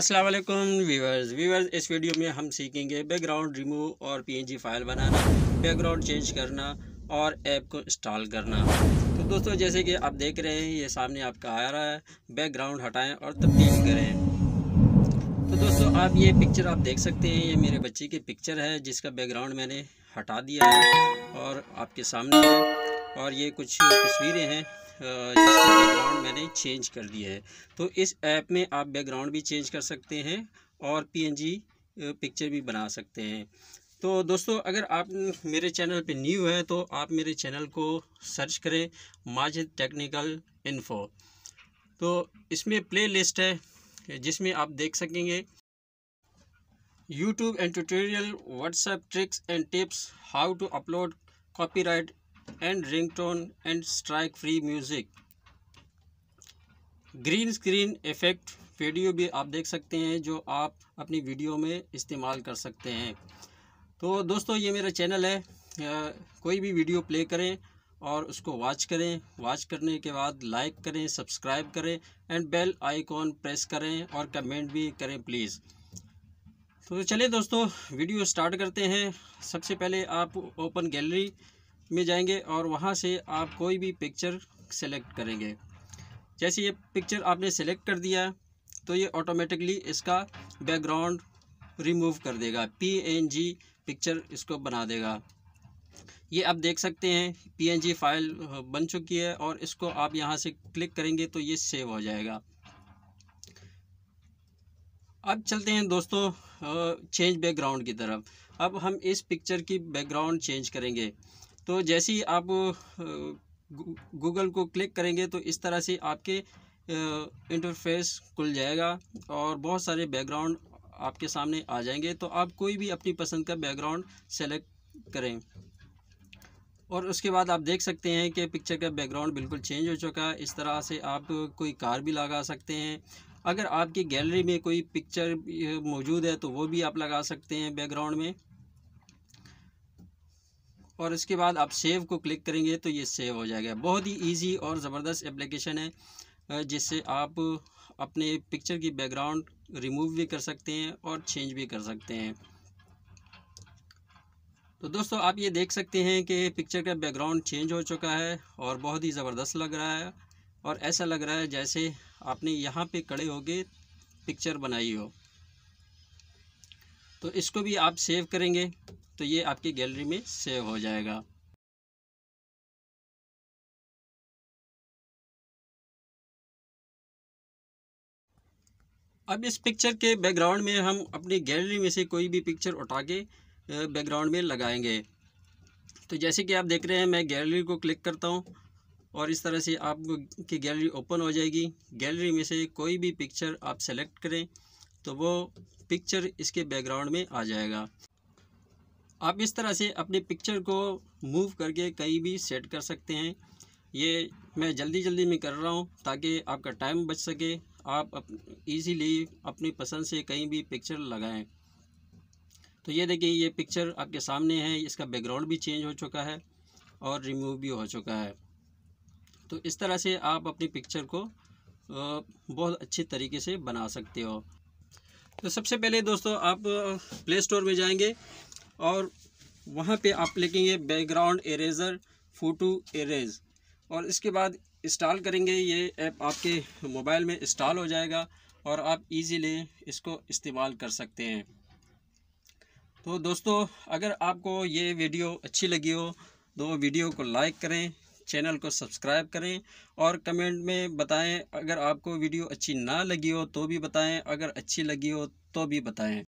अस्सलाम वालेकुम viewers viewers इस वीडियो में हम सीखेंगे बैकग्राउंड रिमूव और पीएनजी फाइल बनाना बैकग्राउंड चेंज करना और ऐप को इंस्टॉल करना तो दोस्तों जैसे कि आप देख रहे हैं ये सामने आपका आ रहा है बैकग्राउंड हटाएं और तब्दील करें तो दोस्तों आप ये पिक्चर आप देख सकते हैं ये मेरे बच्चे की पिक्चर है जिसका बैकग्राउंड मैंने हटा दिया है और आपके सामने है और ये कुछ तस्वीरें हैं बैकग्राउंड मैंने चेंज कर दिया है तो इस ऐप में आप बैकग्राउंड भी चेंज कर सकते हैं और पी पिक्चर भी बना सकते हैं तो दोस्तों अगर आप मेरे चैनल पे न्यू है तो आप मेरे चैनल को सर्च करें माजिद टेक्निकल इन्फो तो इसमें प्ले लिस्ट है जिसमें आप देख सकेंगे YouTube and tutorial WhatsApp tricks and tips how to upload copyright and ringtone and strike free music green screen effect video भी आप देख सकते हैं जो आप अपनी वीडियो में इस्तेमाल कर सकते हैं तो दोस्तों ये मेरा चैनल है कोई भी वीडियो प्ले करें और उसको वॉच करें वॉच करने के बाद लाइक करें सब्सक्राइब करें एंड बेल आइकॉन प्रेस करें और कमेंट भी करें प्लीज़ तो चलिए दोस्तों वीडियो स्टार्ट करते हैं सबसे पहले आप ओपन गैलरी में जाएंगे और वहाँ से आप कोई भी पिक्चर सेलेक्ट करेंगे जैसे ये पिक्चर आपने सेलेक्ट कर दिया तो ये ऑटोमेटिकली इसका बैकग्राउंड रिमूव कर देगा पीएनजी पिक्चर इसको बना देगा ये आप देख सकते हैं पीएनजी फाइल बन चुकी है और इसको आप यहाँ से क्लिक करेंगे तो ये सेव हो जाएगा अब चलते हैं दोस्तों चेंज बैकग्राउंड की तरफ अब हम इस पिक्चर की बैकग्राउंड चेंज करेंगे तो जैसे ही आप गूगल को क्लिक करेंगे तो इस तरह से आपके इंटरफेस खुल जाएगा और बहुत सारे बैकग्राउंड आपके सामने आ जाएंगे तो आप कोई भी अपनी पसंद का बैकग्राउंड सेलेक्ट करें और उसके बाद आप देख सकते हैं कि पिक्चर का बैकग्राउंड बिल्कुल चेंज हो चुका है इस तरह से आप कोई कार भी लगा सकते हैं अगर आपकी गैलरी में कोई पिक्चर मौजूद है तो वो भी आप लगा सकते हैं बैकग्राउंड में और इसके बाद आप सेव को क्लिक करेंगे तो ये सेव हो जाएगा बहुत ही ईजी और ज़बरदस्त एप्लीकेशन है जिससे आप अपने पिक्चर की बैकग्राउंड रिमूव भी कर सकते हैं और चेंज भी कर सकते हैं तो दोस्तों आप ये देख सकते हैं कि पिक्चर का बैकग्राउंड चेंज हो चुका है और बहुत ही ज़बरदस्त लग रहा है और ऐसा लग रहा है जैसे आपने यहाँ पे कड़े होके पिक्चर बनाई हो तो इसको भी आप सेव करेंगे तो ये आपकी गैलरी में सेव हो जाएगा अब इस पिक्चर के बैकग्राउंड में हम अपनी गैलरी में से कोई भी पिक्चर उठा के बैकग्राउंड में लगाएंगे तो जैसे कि आप देख रहे हैं मैं गैलरी को क्लिक करता हूँ और इस तरह से आपकी गैलरी ओपन हो जाएगी गैलरी में से कोई भी पिक्चर आप सेलेक्ट करें तो वो पिक्चर इसके बैकग्राउंड में आ जाएगा आप इस तरह से अपनी पिक्चर को मूव करके कहीं भी सेट कर सकते हैं ये मैं जल्दी जल्दी में कर रहा हूँ ताकि आपका टाइम बच सके आप इजीली अपनी पसंद से कहीं भी पिक्चर लगाएं तो ये देखिए ये पिक्चर आपके सामने है इसका बैकग्राउंड भी चेंज हो चुका है और रिमूव भी हो चुका है तो इस तरह से आप अपनी पिक्चर को बहुत अच्छे तरीके से बना सकते हो तो सबसे पहले दोस्तों आप प्ले स्टोर में जाएंगे और वहाँ पे आप लिखेंगे बैकग्राउंड एरेजर फ़ोटो एरेज और इसके बाद इंस्टॉल करेंगे ये ऐप आपके मोबाइल में इंस्टॉल हो जाएगा और आप इजीली इसको इस्तेमाल कर सकते हैं तो दोस्तों अगर आपको ये वीडियो अच्छी लगी हो तो वीडियो को लाइक करें चैनल को सब्सक्राइब करें और कमेंट में बताएं अगर आपको वीडियो अच्छी ना लगी हो तो भी बताएं अगर अच्छी लगी हो तो भी बताएं